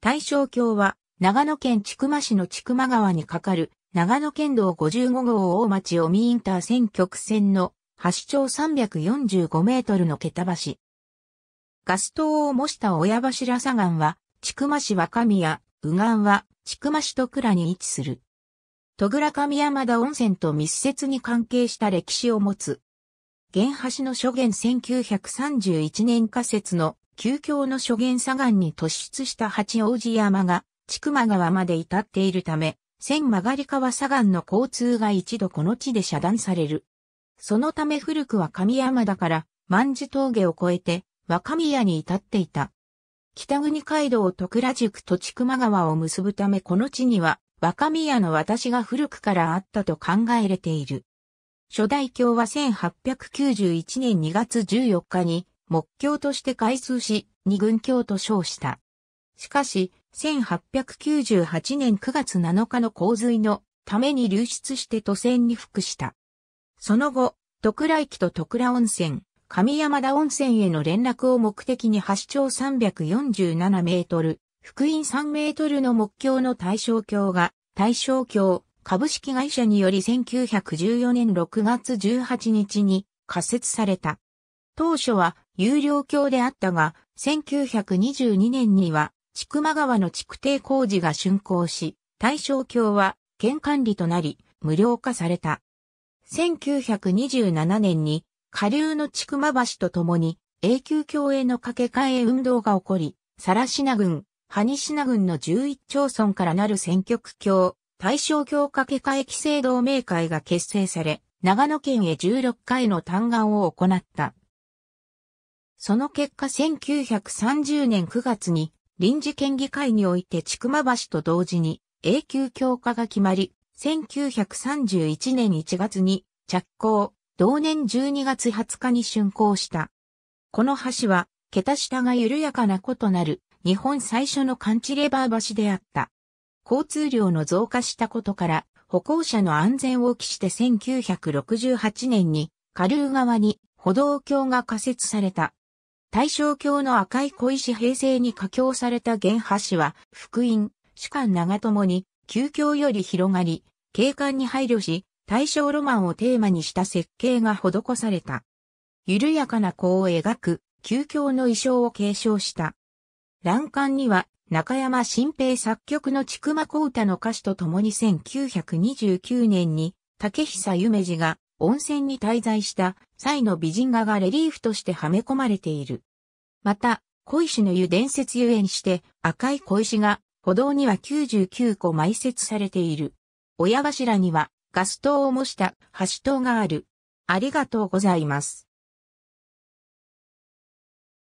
大正橋は、長野県千曲市の千曲川に架かる、長野県道55号大町尾見インター線曲線の、橋長345メートルの桁橋。ガス灯を模した親柱左岸は、千曲市若宮、右岸は、千曲市戸倉に位置する。戸倉上山田温泉と密接に関係した歴史を持つ。原橋の初元1931年仮設の旧教の諸元左岸に突出した八王子山が、千曲川まで至っているため、千曲川左岸の交通が一度この地で遮断される。そのため古くは神山だから、万寿峠を越えて、若宮に至っていた。北国街道と倉宿と千曲川を結ぶためこの地には、若宮の私が古くからあったと考えれている。初代教は1891年2月14日に木橋として開通し、二軍橋と称した。しかし、1898年9月7日の洪水のために流出して都線に服した。その後、徳良駅と徳良温泉、上山田温泉への連絡を目的に橋長347メートル、福音3メートルの木橋の対象橋が、対象橋、株式会社により1914年6月18日に仮設された。当初は有料橋であったが、1922年には、千曲川の築堤工事が竣工し、大正橋は県管理となり、無料化された。1927年に、下流の千曲橋と共に、永久橋への架け替え運動が起こり、シ品郡、シ品郡の11町村からなる選挙区橋、大正橋架け替え規制同盟会が結成され、長野県へ16回の単願を行った。その結果1930年9月に臨時県議会において千曲橋と同時に永久強化が決まり、1931年1月に着工、同年12月20日に竣工した。この橋は、桁下が緩やかな異なる日本最初のカンチレバー橋であった。交通量の増加したことから、歩行者の安全を期して1968年に、下流側に歩道橋が仮設された。大正教の赤い小石平成に架橋された原橋は、福音、主官長友に、旧教より広がり、景観に配慮し、大正ロマンをテーマにした設計が施された。緩やかな弧を描く、旧教の衣装を継承した。欄干には、中山新平作曲の千曲幸太の歌詞とともに1929年に、竹久夢二が温泉に滞在した際の美人画がレリーフとしてはめ込まれている。また、小石の湯伝説ゆえにして赤い小石が歩道には99個埋設されている。親柱にはガス灯を模した橋灯がある。ありがとうございます。